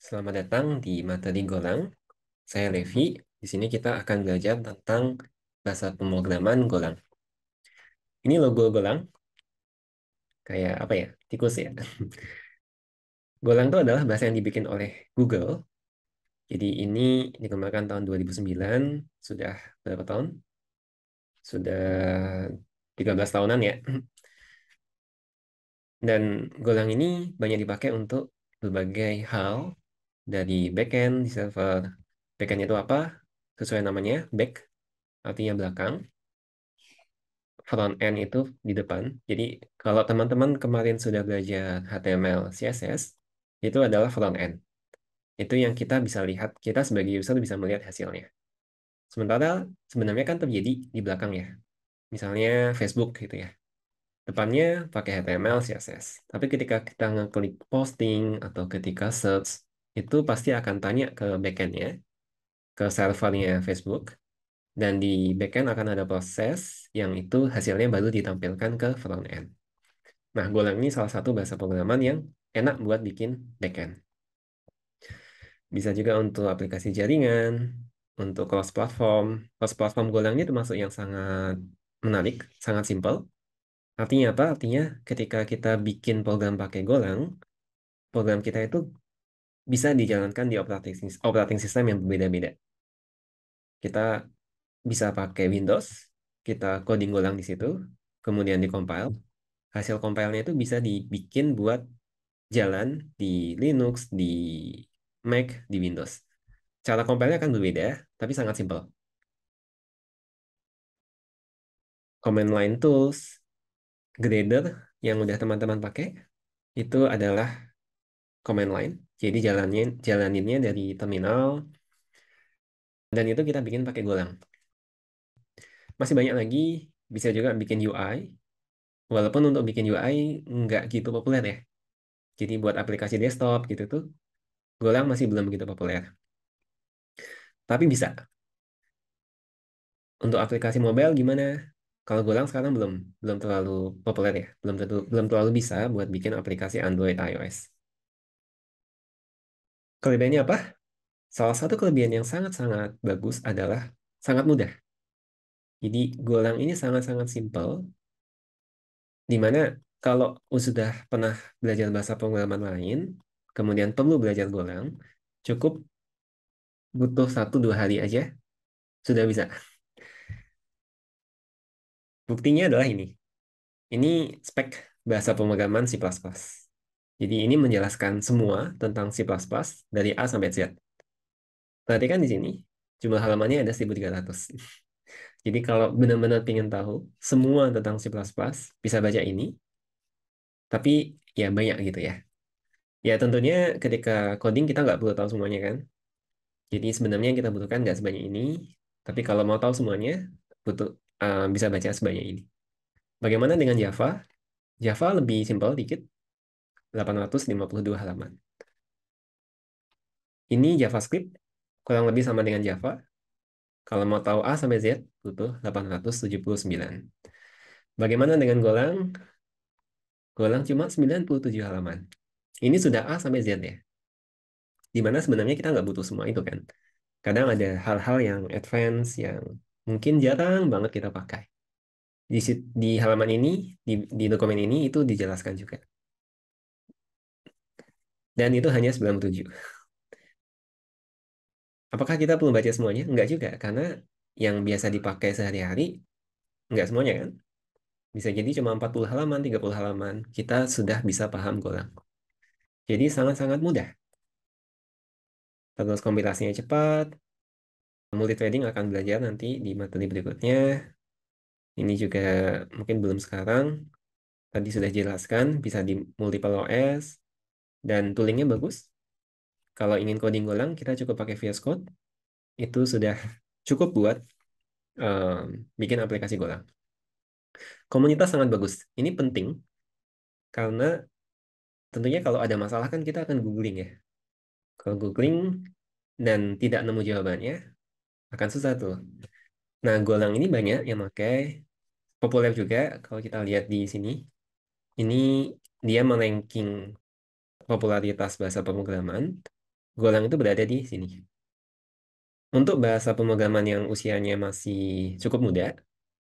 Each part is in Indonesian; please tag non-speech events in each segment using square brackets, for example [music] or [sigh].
Selamat datang di materi Golang. Saya Levi. Di sini kita akan belajar tentang bahasa pemrograman Golang. Ini logo Golang. Kayak apa ya? Tikus ya. [laughs] Golang itu adalah bahasa yang dibikin oleh Google. Jadi ini dikembangkan tahun 2009, sudah berapa tahun? Sudah 13 tahunan ya. [clears throat] Dan Golang ini banyak dipakai untuk berbagai hal dari backend di server. Backend itu apa? Sesuai namanya, back artinya belakang. Front end itu di depan. Jadi kalau teman-teman kemarin sudah belajar HTML, CSS, itu adalah front end. Itu yang kita bisa lihat, kita sebagai user bisa melihat hasilnya. Sementara sebenarnya kan terjadi di belakang ya. Misalnya Facebook gitu ya depannya pakai HTML, CSS. Tapi ketika kita ngeklik posting atau ketika search, itu pasti akan tanya ke backend ya, ke servernya Facebook, dan di backend akan ada proses yang itu hasilnya baru ditampilkan ke front end. Nah, Golang ini salah satu bahasa pemrograman yang enak buat bikin backend. Bisa juga untuk aplikasi jaringan, untuk cross platform. Cross platform Golang ini termasuk yang sangat menarik, sangat simple. Artinya apa? Artinya ketika kita bikin program pakai Golang, program kita itu bisa dijalankan di operating, system yang berbeda-beda. Kita bisa pakai Windows, kita coding ulang di situ, kemudian dikompile. Hasil compile-nya itu bisa dibikin buat jalan di Linux, di Mac, di Windows. Cara compile-nya akan berbeda, tapi sangat simpel. Command line tools, grader yang udah teman-teman pakai, itu adalah command line jadi jalanin jalaninnya dari terminal dan itu kita bikin pakai Golang. Masih banyak lagi bisa juga bikin UI. Walaupun untuk bikin UI nggak gitu populer ya. Jadi buat aplikasi desktop gitu tuh Golang masih belum begitu populer. Tapi bisa. Untuk aplikasi mobile gimana? Kalau Golang sekarang belum belum terlalu populer ya, belum terlalu, belum terlalu bisa buat bikin aplikasi Android iOS Kelebihannya apa? Salah satu kelebihan yang sangat-sangat bagus adalah sangat mudah. Jadi Golang ini sangat-sangat simple, dimana kalau sudah pernah belajar bahasa pengalaman lain, kemudian perlu belajar Golang, cukup butuh satu dua hari aja sudah bisa. Buktinya adalah ini. Ini spek bahasa pemrograman C++. Jadi ini menjelaskan semua tentang C++ dari A sampai Z. Perhatikan di sini, jumlah halamannya ada 1300. [laughs] Jadi kalau benar-benar ingin tahu semua tentang C++, bisa baca ini. Tapi ya banyak gitu ya. Ya tentunya ketika coding kita nggak perlu tahu semuanya kan. Jadi sebenarnya yang kita butuhkan nggak sebanyak ini. Tapi kalau mau tahu semuanya, butuh uh, bisa baca sebanyak ini. Bagaimana dengan Java? Java lebih simpel dikit, 852 halaman. Ini JavaScript, kurang lebih sama dengan Java. Kalau mau tahu A sampai Z, butuh 879. Bagaimana dengan Golang? Golang cuma 97 halaman. Ini sudah A sampai Z ya. Dimana sebenarnya kita nggak butuh semua itu kan. Kadang ada hal-hal yang advance, yang mungkin jarang banget kita pakai. Di, di halaman ini, di, di dokumen ini, itu dijelaskan juga. Dan itu hanya 97. Apakah kita perlu baca semuanya? Enggak juga, karena yang biasa dipakai sehari-hari, enggak semuanya kan? Bisa jadi cuma 40 halaman, 30 halaman, kita sudah bisa paham kurang. Jadi sangat-sangat mudah. Terus kompilasinya cepat, multi trading akan belajar nanti di materi berikutnya. Ini juga mungkin belum sekarang, tadi sudah jelaskan bisa di multiple OS dan toolingnya bagus. Kalau ingin coding ulang, kita cukup pakai VS Code. Itu sudah [laughs] cukup buat um, bikin aplikasi Golang. Komunitas sangat bagus. Ini penting karena tentunya kalau ada masalah kan kita akan googling ya. Kalau googling dan tidak nemu jawabannya, akan susah tuh. Nah, Golang ini banyak yang pakai. Populer juga kalau kita lihat di sini. Ini dia melengking popularitas bahasa pemrograman, Golang itu berada di sini. Untuk bahasa pemrograman yang usianya masih cukup muda,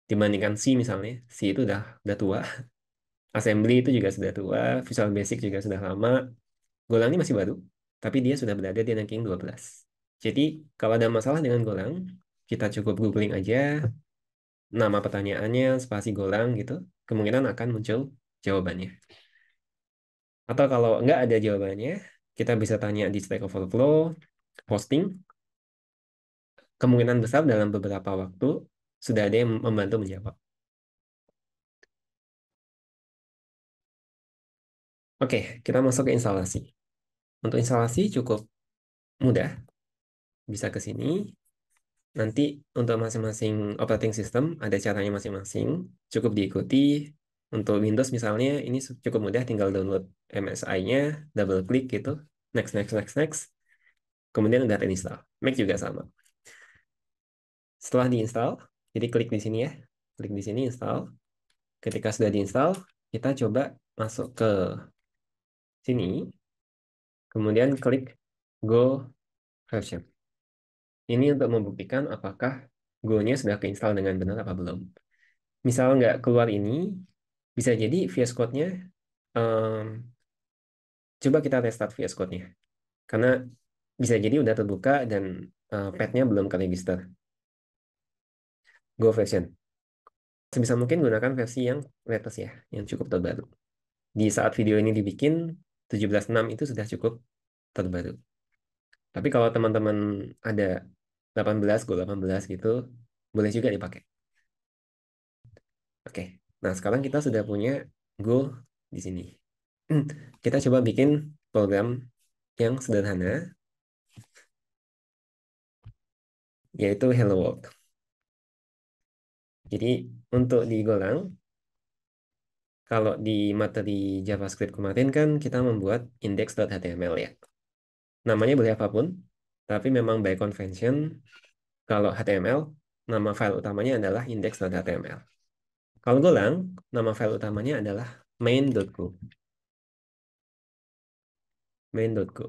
dibandingkan C misalnya, C itu udah, udah tua, assembly itu juga sudah tua, Visual Basic juga sudah lama, Golang ini masih baru, tapi dia sudah berada di ranking 12. Jadi kalau ada masalah dengan Golang, kita cukup googling aja nama pertanyaannya, spasi Golang gitu, kemungkinan akan muncul jawabannya. Atau kalau nggak ada jawabannya, kita bisa tanya di Stack Overflow, posting. Kemungkinan besar dalam beberapa waktu sudah ada yang membantu menjawab. Oke, kita masuk ke instalasi. Untuk instalasi cukup mudah. Bisa ke sini. Nanti untuk masing-masing operating system ada caranya masing-masing. Cukup diikuti untuk Windows misalnya ini cukup mudah tinggal download MSI-nya, double klik gitu, next next next next. Kemudian udah terinstall. Mac juga sama. Setelah diinstal, jadi klik di sini ya. Klik di sini install. Ketika sudah diinstal, kita coba masuk ke sini. Kemudian klik go version. Ini untuk membuktikan apakah Go-nya sudah keinstall dengan benar apa belum. Misal nggak keluar ini, bisa jadi VS Code-nya um, coba kita restart VS Code-nya karena bisa jadi udah terbuka dan uh, pad nya belum register. Go version. Sebisa mungkin gunakan versi yang latest ya, yang cukup terbaru. Di saat video ini dibikin, 17.6 itu sudah cukup terbaru. Tapi kalau teman-teman ada 18, Go 18 gitu, boleh juga dipakai. Oke. Nah, sekarang kita sudah punya goal di sini. Hmm, kita coba bikin program yang sederhana, yaitu Hello World. Jadi, untuk di Golang, kalau di materi JavaScript kemarin kan kita membuat index.html ya. Namanya boleh apapun, tapi memang by convention, kalau HTML, nama file utamanya adalah index.html. Kalau Golang, nama file utamanya adalah main.go. Main.go.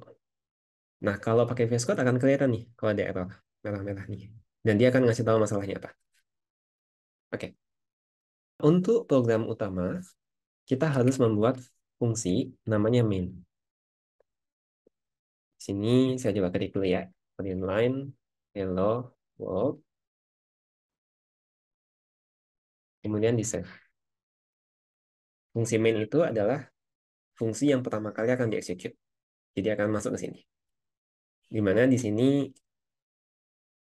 Nah, kalau pakai VS Code akan kelihatan nih kalau ada error merah-merah nih. Dan dia akan ngasih tahu masalahnya apa. Oke. Okay. Untuk program utama, kita harus membuat fungsi namanya main. sini saya coba ketik dulu ya. Print line hello world kemudian di save. Fungsi main itu adalah fungsi yang pertama kali akan dieksekut. Jadi akan masuk ke sini. Di mana di sini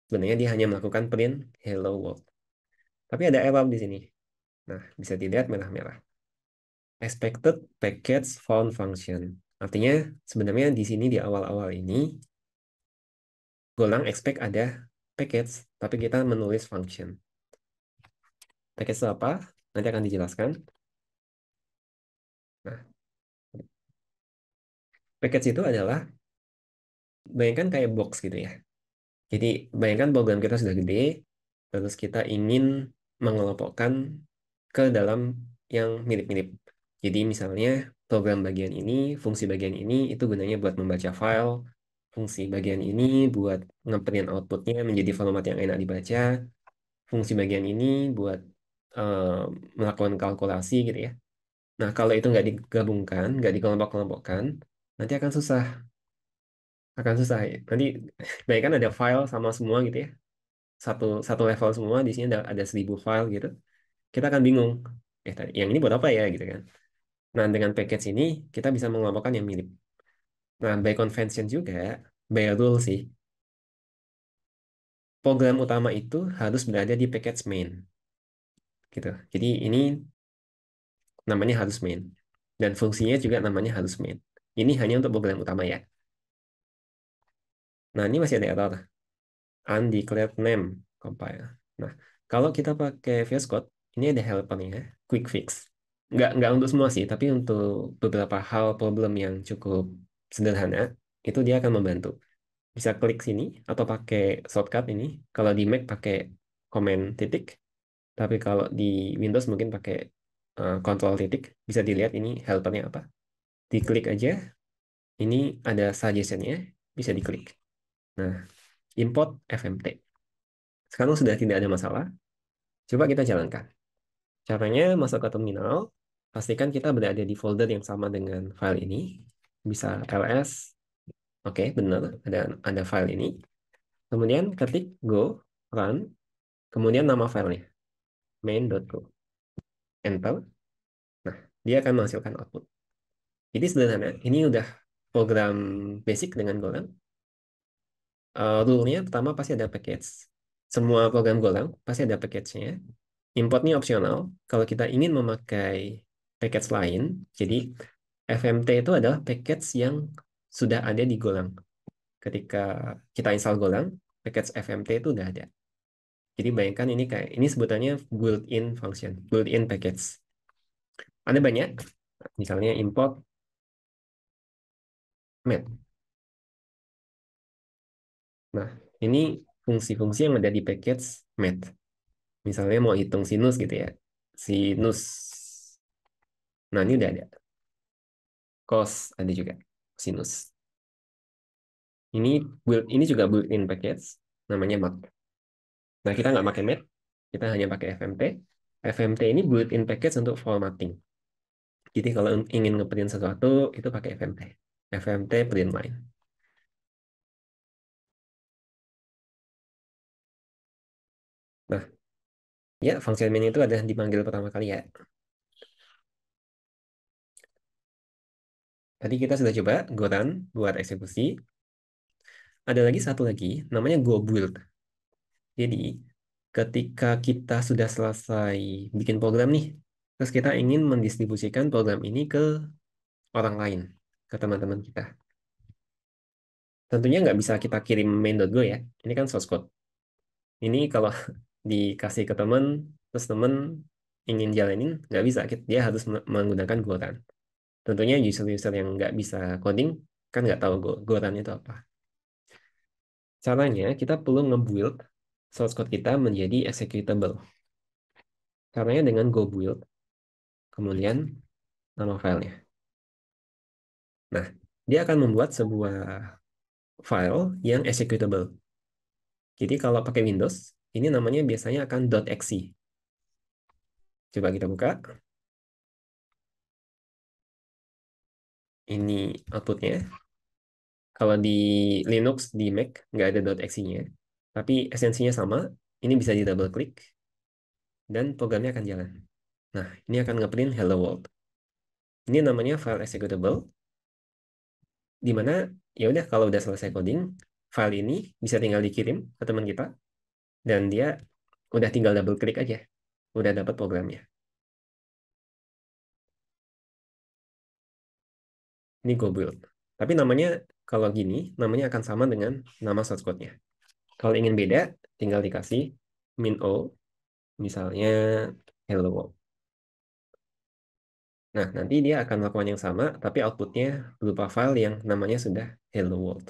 sebenarnya dia hanya melakukan print hello world. Tapi ada error di sini. Nah, bisa dilihat merah-merah. Expected package found function. Artinya sebenarnya di sini di awal-awal ini Golang expect ada package, tapi kita menulis function. Package itu apa? Nanti akan dijelaskan. Nah, package itu adalah bayangkan kayak box gitu ya. Jadi bayangkan program kita sudah gede, terus kita ingin mengelompokkan ke dalam yang mirip-mirip. Jadi misalnya program bagian ini, fungsi bagian ini itu gunanya buat membaca file, fungsi bagian ini buat ngeprint outputnya menjadi format yang enak dibaca, fungsi bagian ini buat Eh, melakukan kalkulasi gitu ya. Nah, kalau itu nggak digabungkan, nggak dikelompok-kelompokkan, nanti akan susah. Akan susah. Ya. Nanti, [laughs] baik kan ada file sama semua gitu ya. Satu, satu level semua, di sini ada, ada seribu file gitu. Kita akan bingung. Eh, tadi, yang ini buat apa ya gitu kan. Nah, dengan package ini, kita bisa mengelompokkan yang mirip. Nah, by convention juga, by rule sih. Program utama itu harus berada di package main gitu. Jadi ini namanya harus main dan fungsinya juga namanya harus main. Ini hanya untuk program utama ya. Nah, ini masih ada error. Undeclared name compile. Nah, kalau kita pakai VS Code, ini ada helpernya, quick fix. Nggak, nggak untuk semua sih, tapi untuk beberapa hal problem yang cukup sederhana, itu dia akan membantu. Bisa klik sini, atau pakai shortcut ini. Kalau di Mac pakai komen titik, tapi kalau di Windows mungkin pakai uh, kontrol titik, bisa dilihat ini helpernya apa. Diklik aja, ini ada suggestionnya, bisa diklik. Nah, import fmt. Sekarang sudah tidak ada masalah. Coba kita jalankan. Caranya masuk ke terminal, pastikan kita berada di folder yang sama dengan file ini. Bisa ls, oke okay, benar, ada, ada file ini. Kemudian ketik go, run, kemudian nama filenya main.go. Enter. Nah, dia akan menghasilkan output. Jadi sederhana, ini udah program basic dengan Golang. Uh, rule-nya pertama pasti ada package. Semua program Golang pasti ada package-nya. Import opsional. Kalau kita ingin memakai package lain, jadi FMT itu adalah package yang sudah ada di Golang. Ketika kita install Golang, package FMT itu udah ada. Jadi bayangkan ini kayak ini sebutannya built-in function, built-in package. Ada banyak, misalnya import map. Nah, ini fungsi-fungsi yang ada di package mat. Misalnya mau hitung sinus gitu ya. Sinus. Nah, ini udah ada. Cos ada juga. Sinus. Ini build ini juga built-in package namanya math. Nah, kita nggak pakai mat, kita hanya pakai FMT. FMT ini built-in package untuk formatting. Jadi kalau ingin ngeprint sesuatu, itu pakai FMT. FMT print line. Nah, ya function main itu ada dipanggil pertama kali ya. Tadi kita sudah coba go run buat eksekusi. Ada lagi satu lagi, namanya go build. Jadi, ketika kita sudah selesai bikin program nih, terus kita ingin mendistribusikan program ini ke orang lain, ke teman-teman kita. Tentunya nggak bisa kita kirim main.go ya, ini kan source code. Ini kalau [laughs] dikasih ke teman, terus teman ingin jalanin, nggak bisa, dia harus menggunakan Goran. Tentunya user-user yang nggak bisa coding, kan nggak tahu Goran itu apa. Caranya, kita perlu nge-build source code kita menjadi executable. Caranya dengan go build, kemudian nama filenya. Nah, dia akan membuat sebuah file yang executable. Jadi kalau pakai Windows, ini namanya biasanya akan .exe. Coba kita buka. Ini outputnya. Kalau di Linux, di Mac, nggak ada .exe-nya tapi esensinya sama. Ini bisa di double klik dan programnya akan jalan. Nah, ini akan ngeprint hello world. Ini namanya file executable. Di mana ya udah kalau udah selesai coding, file ini bisa tinggal dikirim ke teman kita dan dia udah tinggal double klik aja. Udah dapat programnya. Ini go build. Tapi namanya kalau gini, namanya akan sama dengan nama source code-nya. Kalau ingin beda, tinggal dikasih min O, misalnya hello world. Nah, nanti dia akan melakukan yang sama, tapi outputnya berupa file yang namanya sudah hello world.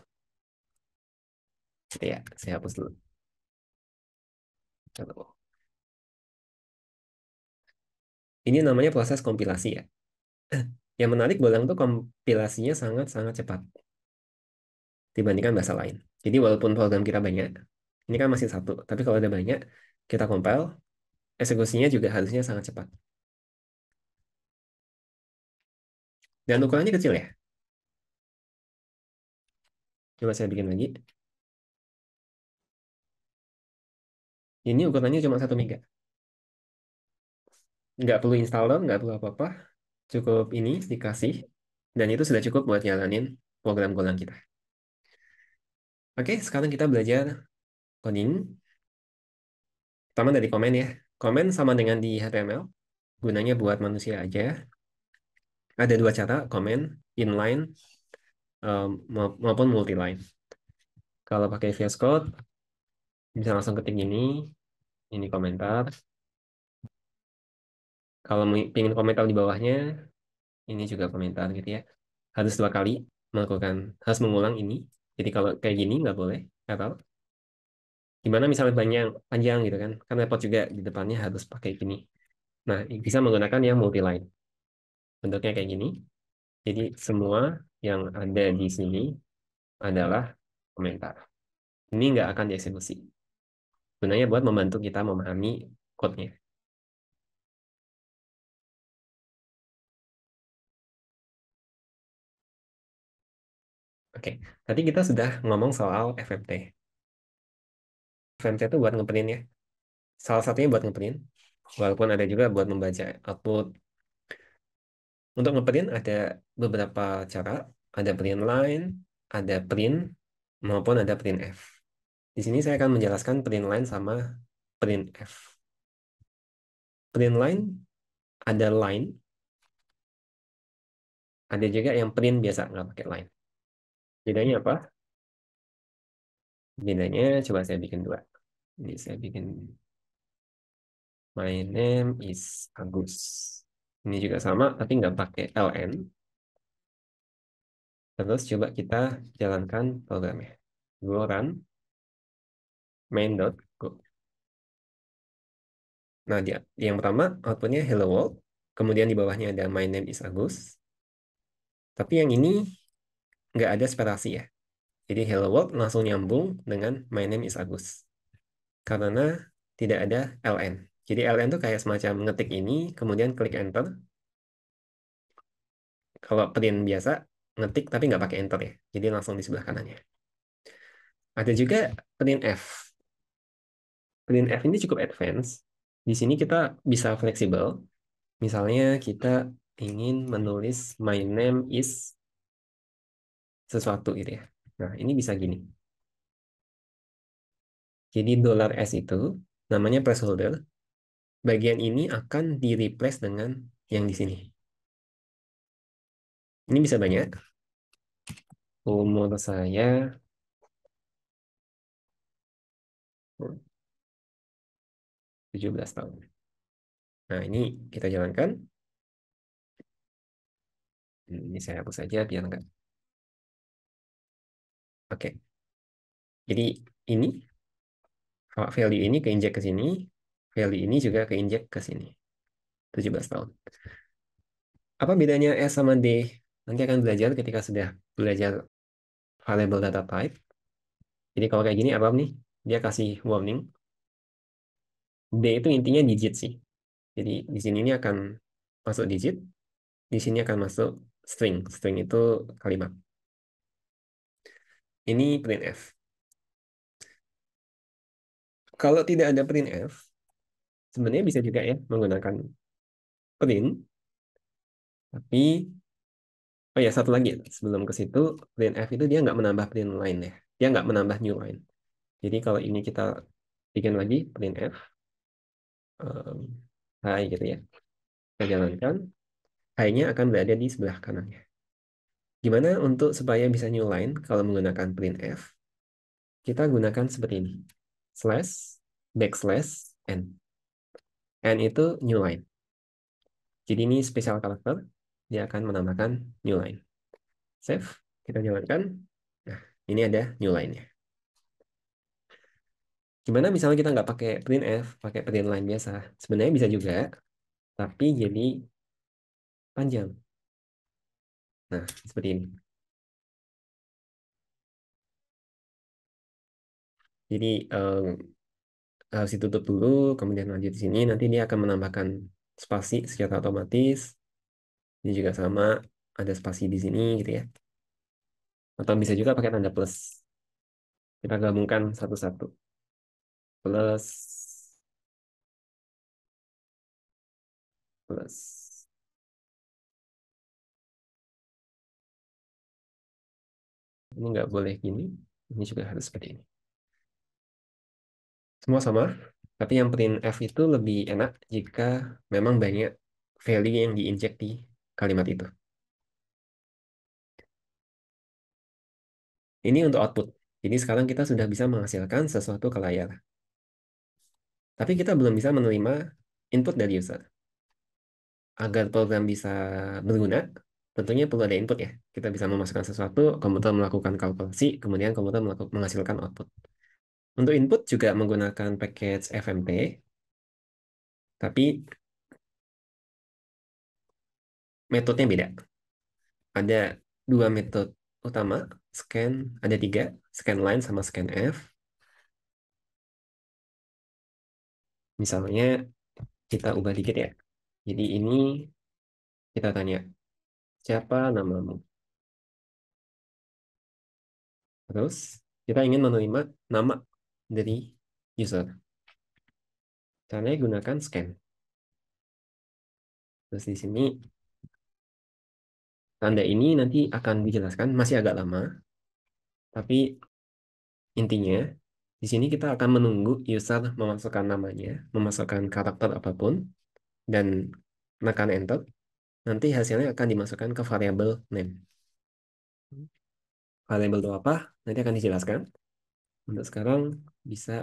Gitu ya, saya hapus dulu. Hello world. Ini namanya proses kompilasi ya. [clears throat] Yang menarik bolang itu kompilasinya sangat-sangat cepat dibandingkan bahasa lain. Jadi walaupun program kita banyak, ini kan masih satu, tapi kalau ada banyak, kita compile, eksekusinya juga harusnya sangat cepat. Dan ukurannya kecil ya. Coba saya bikin lagi. Ini ukurannya cuma 1 mega. Nggak perlu installer, nggak perlu apa-apa. Cukup ini dikasih. Dan itu sudah cukup buat nyalanin program Golang kita. Oke, sekarang kita belajar coding. Pertama dari komen ya. Komen sama dengan di HTML. Gunanya buat manusia aja. Ada dua cara, komen, inline, um, maupun multiline. Kalau pakai VS Code, bisa langsung ketik ini. Ini komentar. Kalau ingin komentar di bawahnya, ini juga komentar gitu ya. Harus dua kali melakukan, harus mengulang ini jadi kalau kayak gini nggak boleh atau gimana misalnya panjang panjang gitu kan kan repot juga di depannya harus pakai gini. Nah bisa menggunakan yang multi line bentuknya kayak gini. Jadi semua yang ada di sini adalah komentar. Ini nggak akan dieksekusi. Sebenarnya buat membantu kita memahami code-nya. Oke, tadi kita sudah ngomong soal FMT. FMT itu buat ngeprint ya. Salah satunya buat ngeprint, walaupun ada juga buat membaca output. Untuk ngeprint ada beberapa cara, ada print line, ada print, maupun ada print F. Di sini saya akan menjelaskan print line sama print F. Print line ada line, ada juga yang print biasa nggak pakai line. Bedanya apa? Bedanya coba saya bikin dua. Ini saya bikin my name is Agus. Ini juga sama, tapi nggak pakai LN. Terus coba kita jalankan programnya. Go run main dot go Nah, dia, yang pertama outputnya hello world. Kemudian di bawahnya ada my name is Agus. Tapi yang ini nggak ada separasi ya. Jadi hello world langsung nyambung dengan my name is Agus. Karena tidak ada LN. Jadi LN tuh kayak semacam ngetik ini, kemudian klik enter. Kalau print biasa, ngetik tapi nggak pakai enter ya. Jadi langsung di sebelah kanannya. Ada juga print F. Print F ini cukup advance. Di sini kita bisa fleksibel. Misalnya kita ingin menulis my name is sesuatu gitu ya. Nah, ini bisa gini. Jadi dolar S itu namanya placeholder. Bagian ini akan di-replace dengan yang di sini. Ini bisa banyak. Umur saya tujuh belas tahun. Nah, ini kita jalankan. Ini saya hapus saja biar enggak Oke. Okay. Jadi ini value ini keinjek ke sini, value ini juga keinjek ke sini. 17 tahun. Apa bedanya S sama D? Nanti akan belajar ketika sudah belajar variable data type. Jadi kalau kayak gini apa nih? Dia kasih warning. D itu intinya digit sih. Jadi di sini ini akan masuk digit, di sini akan masuk string. String itu kalimat. Ini print f. Kalau tidak ada print f, sebenarnya bisa juga ya menggunakan print. Tapi, oh ya satu lagi sebelum ke situ, print f itu dia nggak menambah print line ya. Dia nggak menambah new line. Jadi kalau ini kita bikin lagi printf, um, ehm, hi gitu ya. Kita jalankan, high-nya akan berada di sebelah kanannya. Gimana untuk supaya bisa new line kalau menggunakan printf? Kita gunakan seperti ini. Slash, backslash, n. n itu new line. Jadi ini special character, dia akan menambahkan new line. Save, kita jalankan. Nah, ini ada new line-nya. Gimana misalnya kita nggak pakai printf, pakai print line biasa? Sebenarnya bisa juga, tapi jadi panjang. Nah, seperti ini. Jadi um, harus ditutup dulu, kemudian lanjut di sini. Nanti dia akan menambahkan spasi secara otomatis. Ini juga sama, ada spasi di sini gitu ya. Atau bisa juga pakai tanda plus. Kita gabungkan satu-satu. Plus. Plus. ini nggak boleh gini, ini juga harus seperti ini. Semua sama, tapi yang print f itu lebih enak jika memang banyak value yang diinjek di kalimat itu. Ini untuk output. Ini sekarang kita sudah bisa menghasilkan sesuatu ke layar. Tapi kita belum bisa menerima input dari user. Agar program bisa berguna, tentunya perlu ada input ya. Kita bisa memasukkan sesuatu, komputer melakukan kalkulasi, kemudian komputer menghasilkan output. Untuk input juga menggunakan package FMP, tapi metodenya beda. Ada dua metode utama, scan, ada tiga, scan line sama scan F. Misalnya kita ubah dikit ya. Jadi ini kita tanya, Siapa namamu? Terus, kita ingin menerima nama dari user. Caranya gunakan scan. Terus di sini, tanda ini nanti akan dijelaskan, masih agak lama. Tapi intinya, di sini kita akan menunggu user memasukkan namanya, memasukkan karakter apapun, dan menekan enter nanti hasilnya akan dimasukkan ke variable name. Variable itu apa? Nanti akan dijelaskan. Untuk sekarang bisa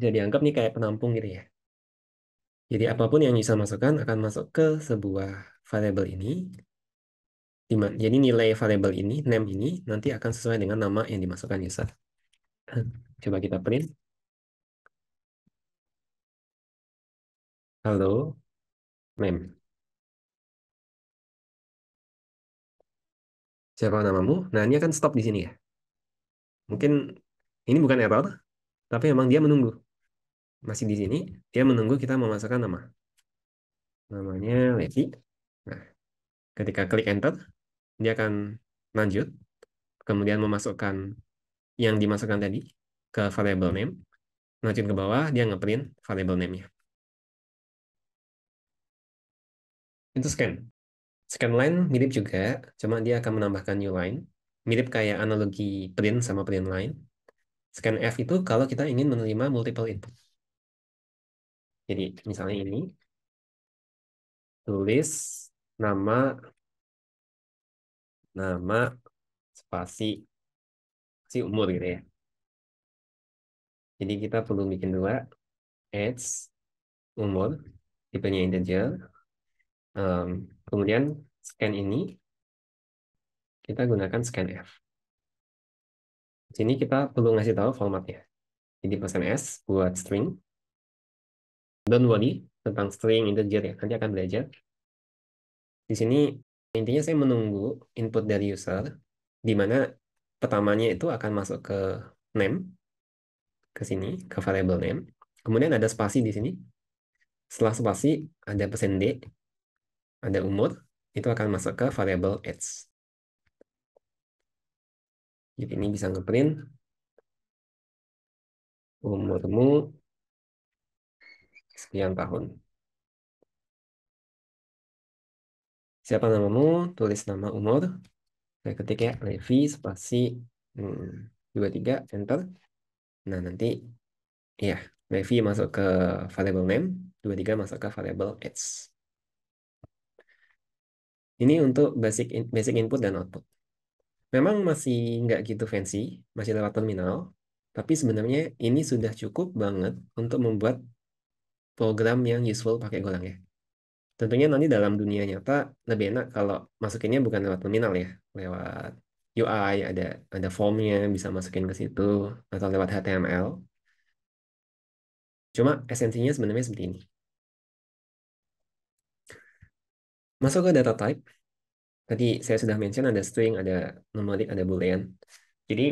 jadi dianggap nih kayak penampung gitu ya. Jadi apapun yang bisa masukkan akan masuk ke sebuah variable ini. Jadi nilai variable ini, name ini, nanti akan sesuai dengan nama yang dimasukkan ya, user. [clears throat] Coba kita print. Halo, Mem. Siapa namamu? Nah, ini akan stop di sini ya. Mungkin ini bukan error, tapi memang dia menunggu. Masih di sini, dia menunggu kita memasukkan nama. Namanya Levi. Nah, ketika klik enter, dia akan lanjut. Kemudian memasukkan yang dimasukkan tadi ke variable name. Lanjut ke bawah, dia ngeprint variable name-nya. itu scan. Scan line mirip juga, cuma dia akan menambahkan new line. Mirip kayak analogi print sama print line. Scan F itu kalau kita ingin menerima multiple input. Jadi misalnya ini, tulis nama nama spasi si umur gitu ya. Jadi kita perlu bikin dua age umur tipenya integer Um, kemudian scan ini kita gunakan scan f Di sini kita perlu ngasih tahu formatnya. Jadi pesan S buat string. Don't worry tentang string integer ya. Nanti akan belajar. Di sini intinya saya menunggu input dari user di mana pertamanya itu akan masuk ke name ke sini ke variable name. Kemudian ada spasi di sini. Setelah spasi ada persen D ada umur, itu akan masuk ke variable age. Jadi ini bisa ngeprint umurmu sekian tahun. Siapa namamu? Tulis nama umur. Saya ketik ya, Levi spasi hmm, 23, enter. Nah, nanti ya, Levi masuk ke variable name, 23 masuk ke variable age. Ini untuk basic in, basic input dan output. Memang masih nggak gitu fancy, masih lewat terminal, tapi sebenarnya ini sudah cukup banget untuk membuat program yang useful pakai Golang ya. Tentunya nanti dalam dunia nyata lebih enak kalau masukinnya bukan lewat terminal ya, lewat UI ada ada formnya bisa masukin ke situ atau lewat HTML. Cuma esensinya sebenarnya seperti ini. Masuk ke data type, tadi saya sudah mention ada string, ada numerik, ada boolean. Jadi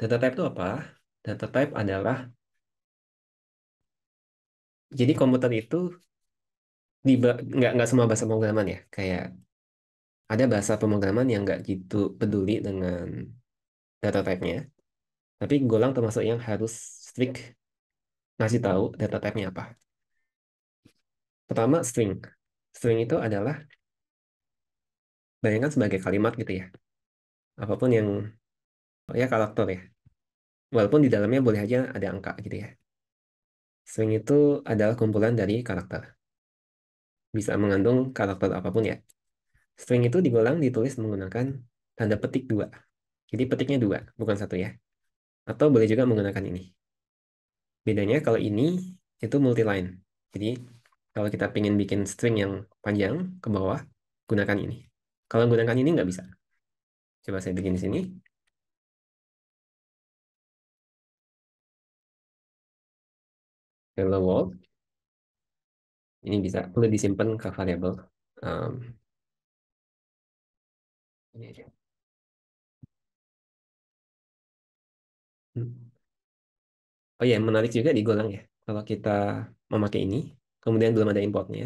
data type itu apa? Data type adalah jadi komputer itu di nggak nggak semua bahasa pemrograman ya, kayak ada bahasa pemrograman yang nggak gitu peduli dengan data type-nya. Tapi Golang termasuk yang harus strict ngasih tahu data type-nya apa. Pertama string. String itu adalah bayangkan sebagai kalimat gitu ya. Apapun yang ya karakter ya. Walaupun di dalamnya boleh aja ada angka gitu ya. String itu adalah kumpulan dari karakter. Bisa mengandung karakter apapun ya. String itu digolang ditulis menggunakan tanda petik dua. Jadi petiknya dua, bukan satu ya. Atau boleh juga menggunakan ini. Bedanya kalau ini itu multi line. Jadi kalau kita pengen bikin string yang panjang ke bawah, gunakan ini. Kalau gunakan ini nggak bisa. Coba saya bikin di sini. Hello world. Ini bisa, boleh disimpan ke variable Um, ini aja. Hmm. Oh ya, yeah, menarik juga di Golang ya. Kalau kita memakai ini, kemudian belum ada importnya,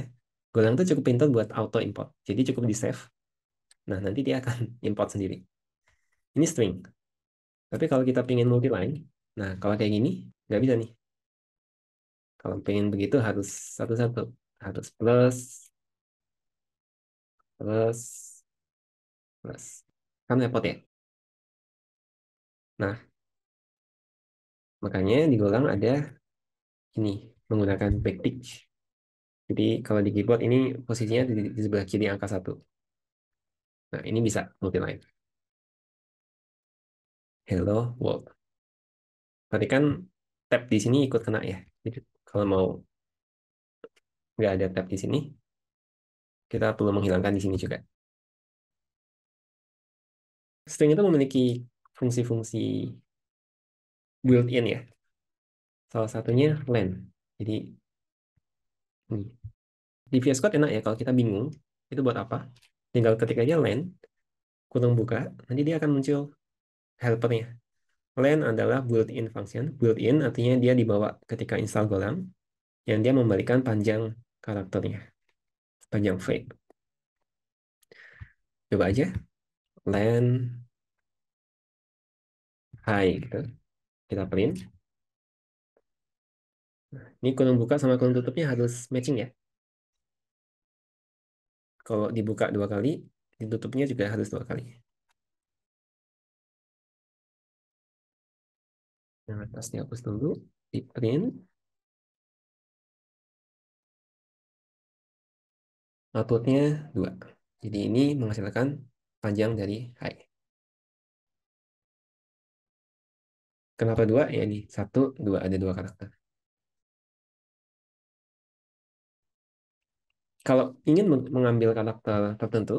Golang itu cukup pintar buat auto import. Jadi cukup di save. Nah, nanti dia akan [laughs] import sendiri. Ini string. Tapi kalau kita pingin line nah kalau kayak gini, nggak bisa nih. Kalau pengen begitu harus satu-satu. Harus plus, plus, plus. Kan repot ya? Nah, makanya di Golang ada ini, menggunakan backtick jadi kalau di keyboard ini posisinya di, di sebelah kiri angka satu. Nah, ini bisa multiline. Hello world. Tadi kan tab di sini ikut kena ya. Jadi kalau mau nggak ada tab di sini, kita perlu menghilangkan di sini juga. String itu memiliki fungsi-fungsi built-in ya. Salah satunya len. Jadi Nih. Di VS Code enak ya kalau kita bingung, itu buat apa? Tinggal ketik aja len, kurung buka, nanti dia akan muncul helpernya. Len adalah built-in function. Built-in artinya dia dibawa ketika install Golang, yang dia memberikan panjang karakternya, panjang fake. Coba aja, len hi gitu. Kita print. Ini kolom buka sama kolom tutupnya harus matching ya. Kalau dibuka dua kali, ditutupnya juga harus dua kali. Yang atas dihapus dulu, di print. Outputnya dua. Jadi ini menghasilkan panjang dari high. Kenapa dua? Ya ini satu, dua ada dua karakter. Kalau ingin mengambil karakter tertentu,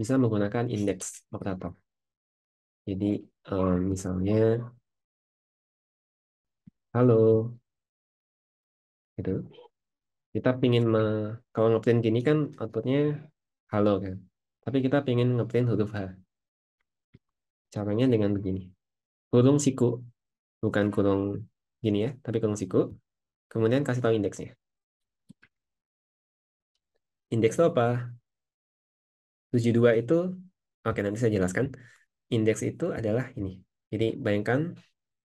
bisa menggunakan indeks operator. Jadi um, misalnya, halo, gitu. Kita pingin me, kalau ngeprint gini kan outputnya halo kan. Tapi kita pingin ngeprint huruf H. Caranya dengan begini. Kurung siku, bukan kurung gini ya, tapi kurung siku. Kemudian kasih tahu indeksnya. Indeks itu apa? 72 itu, oke nanti saya jelaskan. Indeks itu adalah ini. Jadi bayangkan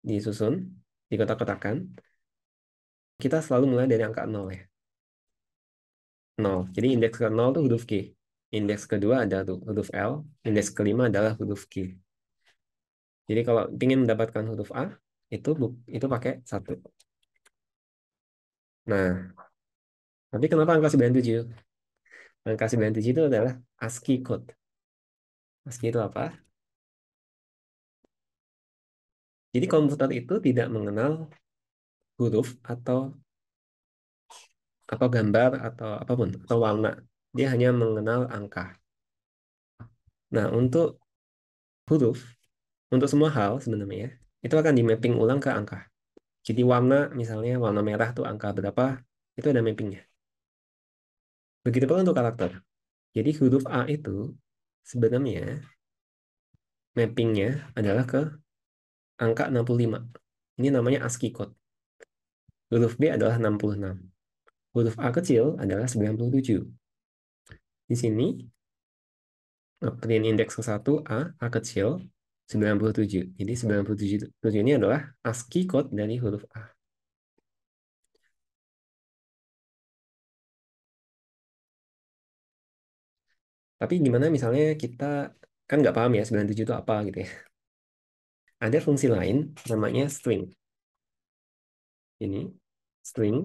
disusun, dikotak-kotakan. Kita selalu mulai dari angka 0 ya. 0. Jadi indeks ke 0 itu huruf G. Indeks kedua adalah huruf L. Indeks kelima adalah huruf G. Jadi kalau ingin mendapatkan huruf A, itu itu pakai 1. Nah, tapi kenapa angka 97? Angka 9 digit itu adalah ASCII code. ASCII itu apa? Jadi komputer itu tidak mengenal huruf atau atau gambar atau apapun atau warna. Dia hanya mengenal angka. Nah, untuk huruf, untuk semua hal sebenarnya, itu akan di mapping ulang ke angka. Jadi warna, misalnya warna merah tuh angka berapa, itu ada mappingnya. Begitu pula untuk karakter. Jadi huruf A itu sebenarnya mappingnya adalah ke angka 65. Ini namanya ASCII code. Huruf B adalah 66. Huruf A kecil adalah 97. Di sini, print oh, indeks ke 1, A, A kecil, 97. Jadi 97 ini adalah ASCII code dari huruf A. Tapi gimana misalnya kita kan nggak paham ya 97 itu apa gitu ya. Ada fungsi lain namanya string. Ini string.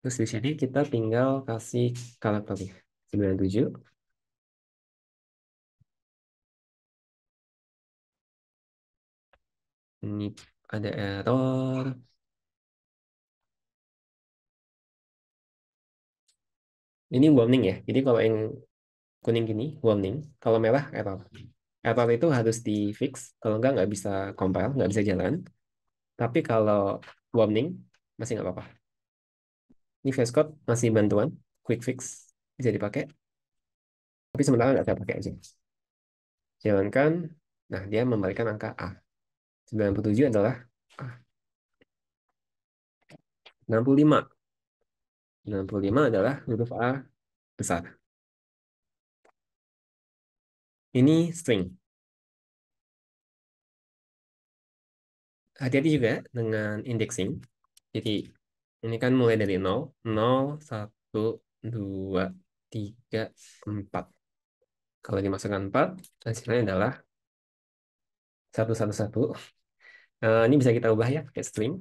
Terus di sini kita tinggal kasih karakter 97. Ini ada error. Ini warning ya. Jadi kalau yang kuning gini, warning. Kalau merah, error. Error itu harus di fix, kalau enggak nggak bisa compile, nggak bisa jalan. Tapi kalau warning, masih nggak apa-apa. Ini VS Code masih bantuan, quick fix, bisa dipakai. Tapi sementara nggak saya pakai aja. Jalankan, nah dia memberikan angka A. 97 adalah A. 65. 65 adalah huruf A besar. Ini string. Hati-hati juga dengan indexing. Jadi ini kan mulai dari 0, 0, 1, 2, 3, 4. Kalau dimasukkan 4, hasilnya adalah 1, 1, 1. Uh, ini bisa kita ubah ya pakai string.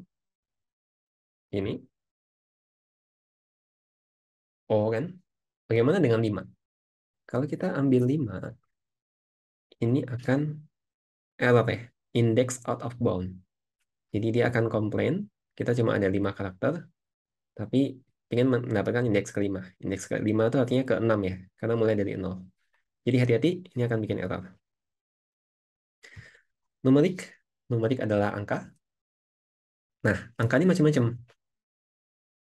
Ini. O oh, kan? Bagaimana dengan 5? Kalau kita ambil 5, ini akan error eh, ya, index out of bound. Jadi dia akan komplain, kita cuma ada lima karakter, tapi ingin mendapatkan indeks kelima. Indeks kelima itu artinya ke enam ya, karena mulai dari nol. Jadi hati-hati, ini akan bikin error. Numerik, numerik adalah angka. Nah, angka ini macam-macam.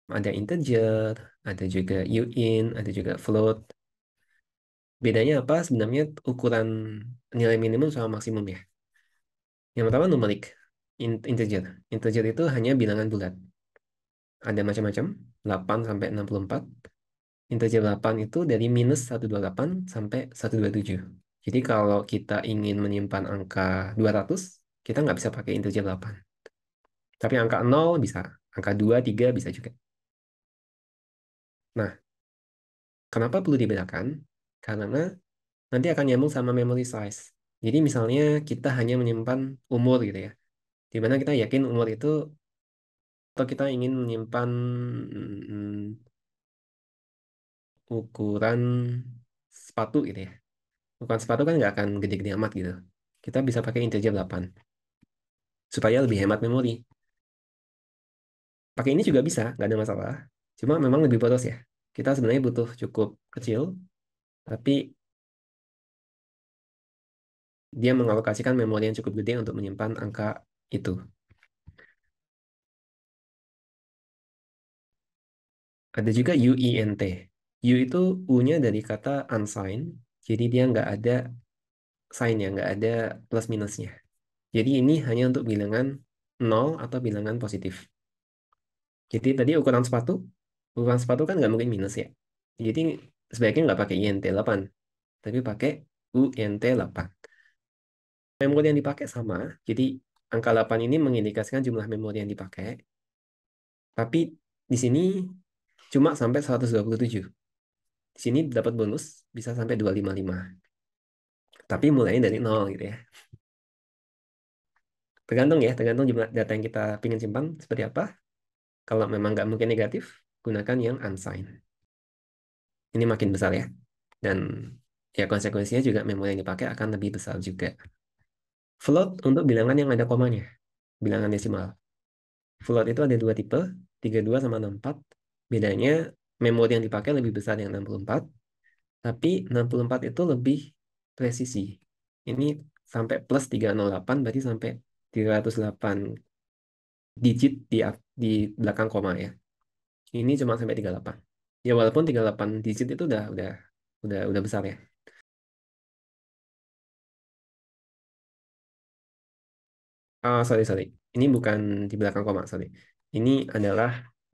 Ada integer, ada juga uint, ada juga float, bedanya apa sebenarnya ukuran nilai minimum sama maksimum ya? Yang pertama numerik, integer. Integer itu hanya bilangan bulat. Ada macam-macam, 8 sampai 64. Integer 8 itu dari minus 128 sampai 127. Jadi kalau kita ingin menyimpan angka 200, kita nggak bisa pakai integer 8. Tapi angka 0 bisa, angka 2, 3 bisa juga. Nah, kenapa perlu dibedakan? Karena nanti akan nyambung sama memory size. Jadi misalnya kita hanya menyimpan umur gitu ya. Di mana kita yakin umur itu atau kita ingin menyimpan hmm, ukuran sepatu gitu ya. Ukuran sepatu kan nggak akan gede-gede amat gitu. Kita bisa pakai integer 8. Supaya lebih hemat memori. Pakai ini juga bisa, nggak ada masalah. Cuma memang lebih boros ya. Kita sebenarnya butuh cukup kecil tapi dia mengalokasikan memori yang cukup gede untuk menyimpan angka itu. Ada juga UENT. U itu U-nya dari kata unsigned, jadi dia nggak ada sign-nya, nggak ada plus minusnya. Jadi ini hanya untuk bilangan 0 atau bilangan positif. Jadi tadi ukuran sepatu, ukuran sepatu kan nggak mungkin minus ya. Jadi sebaiknya nggak pakai INT 8, tapi pakai UNT 8. Memori yang dipakai sama, jadi angka 8 ini mengindikasikan jumlah memori yang dipakai, tapi di sini cuma sampai 127. Di sini dapat bonus bisa sampai 255. Tapi mulainya dari nol gitu ya. Tergantung ya, tergantung jumlah data yang kita pingin simpan seperti apa. Kalau memang nggak mungkin negatif, gunakan yang unsigned ini makin besar ya. Dan ya konsekuensinya juga memori yang dipakai akan lebih besar juga. Float untuk bilangan yang ada komanya, bilangan desimal. Float itu ada dua tipe, 32 sama 64. Bedanya memori yang dipakai lebih besar yang 64, tapi 64 itu lebih presisi. Ini sampai plus 308 berarti sampai 308 digit di, di belakang koma ya. Ini cuma sampai 38 ya walaupun 38 digit itu udah udah udah udah besar ya ah sorry sorry ini bukan di belakang koma sorry ini adalah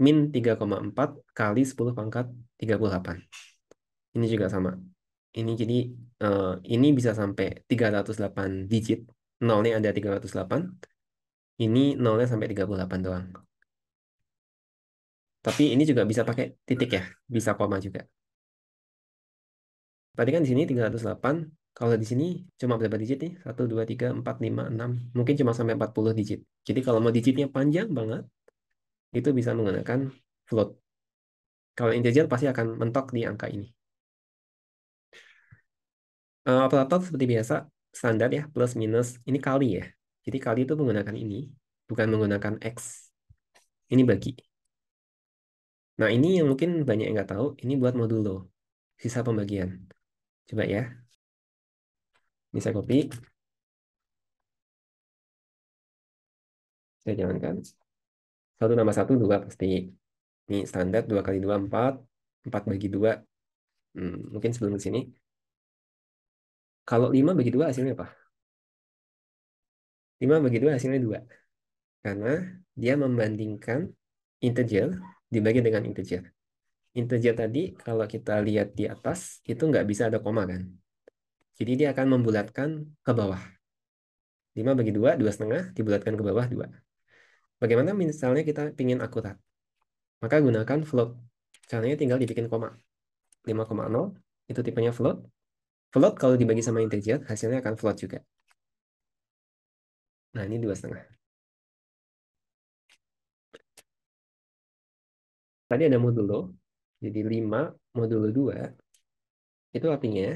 min 3,4 kali 10 pangkat 38 ini juga sama ini jadi uh, ini bisa sampai 308 digit nolnya ada 308 ini nolnya sampai 38 doang tapi ini juga bisa pakai titik ya, bisa koma juga. Berarti kan di sini 308, kalau di sini cuma berapa digit nih? 1, 2, 3, 4, 5, 6, mungkin cuma sampai 40 digit. Jadi kalau mau digitnya panjang banget, itu bisa menggunakan float. Kalau integer pasti akan mentok di angka ini. Uh, operator seperti biasa, standar ya, plus minus, ini kali ya. Jadi kali itu menggunakan ini, bukan menggunakan X. Ini bagi. Nah, ini yang mungkin banyak yang nggak tahu, ini buat modul lo sisa pembagian. Coba ya. Ini saya copy. Saya jalankan. Satu nama satu, dua pasti. Ini standar, dua kali dua, empat. Empat bagi dua. Hmm, mungkin sebelum ke sini. Kalau lima bagi dua hasilnya apa? Lima bagi dua hasilnya dua. Karena dia membandingkan integer dibagi dengan integer. Integer tadi kalau kita lihat di atas itu nggak bisa ada koma kan. Jadi dia akan membulatkan ke bawah. 5 bagi 2, setengah dibulatkan ke bawah 2. Bagaimana misalnya kita ingin akurat? Maka gunakan float. Caranya tinggal dibikin koma. 5,0 itu tipenya float. Float kalau dibagi sama integer hasilnya akan float juga. Nah ini dua setengah. Tadi ada modulo, jadi 5 modulo 2. Itu artinya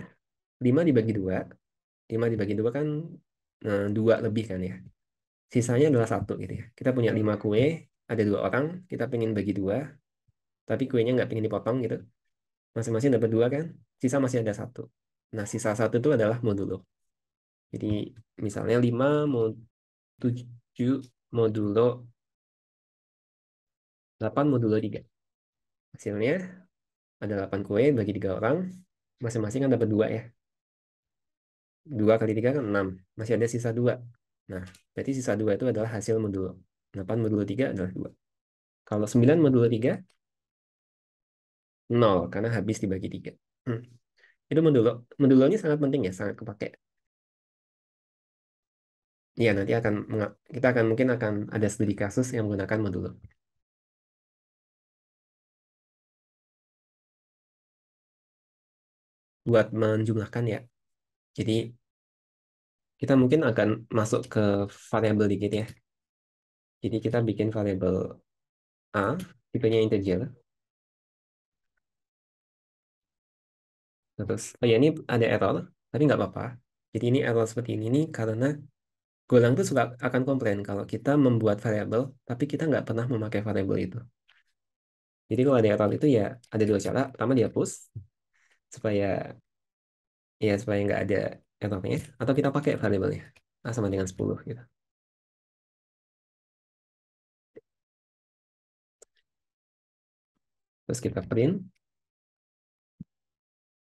5 dibagi 2. 5 dibagi 2 kan eh, dua nah, lebih kan ya. Sisanya adalah satu gitu ya. Kita punya 5 kue, ada dua orang, kita pengen bagi dua, tapi kuenya nggak pengen dipotong gitu. Masing-masing dapat dua kan, sisa masih ada satu. Nah, sisa satu itu adalah modulo. Jadi misalnya 5 mod 7 modulo 8 modulo 3. Hasilnya ada 8 kue bagi tiga orang, masing-masing kan dapat dua ya. dua kali tiga kan 6. Masih ada sisa dua Nah, berarti sisa dua itu adalah hasil modulo. 8 modulo tiga adalah dua Kalau 9 modulo tiga 0. Karena habis dibagi tiga Hmm. Itu modulo. Modulo ini sangat penting ya, sangat kepake. Ya, nanti akan kita akan mungkin akan ada studi kasus yang menggunakan modulo. buat menjumlahkan ya. Jadi kita mungkin akan masuk ke variabel dikit ya. Jadi kita bikin variabel A, tipenya integer. Terus, oh ya ini ada error, tapi nggak apa-apa. Jadi ini error seperti ini, nih karena Golang itu suka akan komplain kalau kita membuat variabel, tapi kita nggak pernah memakai variabel itu. Jadi kalau ada error itu ya ada dua cara. Pertama dihapus, supaya ya supaya nggak ada etapnya atau kita pakai variabelnya A sama dengan 10 gitu. Terus kita print.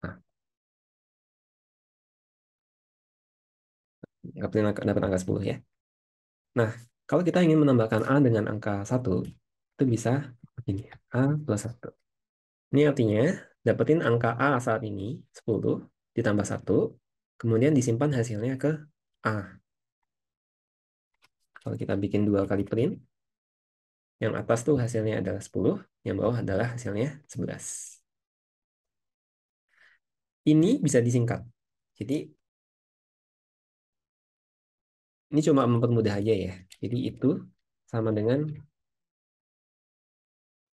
Nah. print dapat angka 10 ya. Nah, kalau kita ingin menambahkan A dengan angka 1, itu bisa ini, A plus 1. Ini artinya dapetin angka A saat ini, 10, ditambah 1, kemudian disimpan hasilnya ke A. Kalau kita bikin dua kali print, yang atas tuh hasilnya adalah 10, yang bawah adalah hasilnya 11. Ini bisa disingkat. Jadi, ini cuma mempermudah aja ya. Jadi itu sama dengan,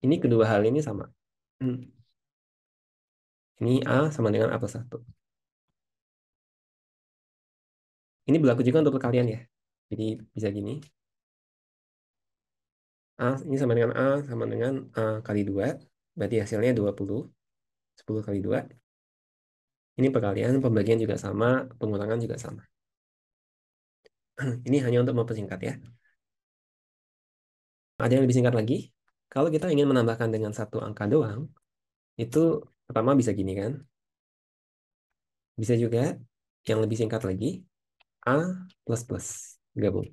ini kedua hal ini sama. Hmm. Ini A sama dengan A plus 1. Ini berlaku juga untuk perkalian ya. Jadi bisa gini. A ini sama dengan A sama dengan A kali 2. Berarti hasilnya 20. 10 kali 2. Ini perkalian, pembagian juga sama, pengurangan juga sama. [clears throat] Ini hanya untuk mempersingkat ya. Ada yang lebih singkat lagi? Kalau kita ingin menambahkan dengan satu angka doang, itu Pertama bisa gini kan. Bisa juga yang lebih singkat lagi, A++ gabung.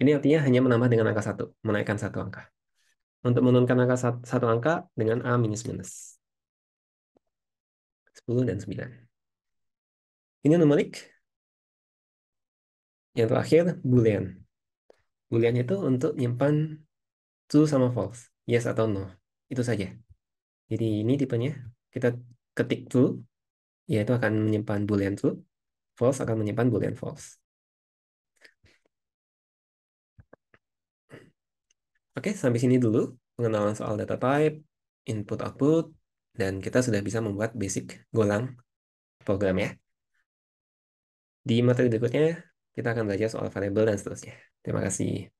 Ini artinya hanya menambah dengan angka satu, menaikkan satu angka. Untuk menurunkan angka satu angka dengan A minus minus. 10 dan 9. Ini numerik. Yang terakhir, boolean. Boolean itu untuk nyimpan true sama false, yes atau no. Itu saja. Jadi ini tipenya. Kita ketik true, yaitu akan menyimpan boolean true. False akan menyimpan boolean false. Oke, sampai sini dulu pengenalan soal data type, input-output, dan kita sudah bisa membuat basic golang program ya. Di materi berikutnya, kita akan belajar soal variable dan seterusnya. Terima kasih.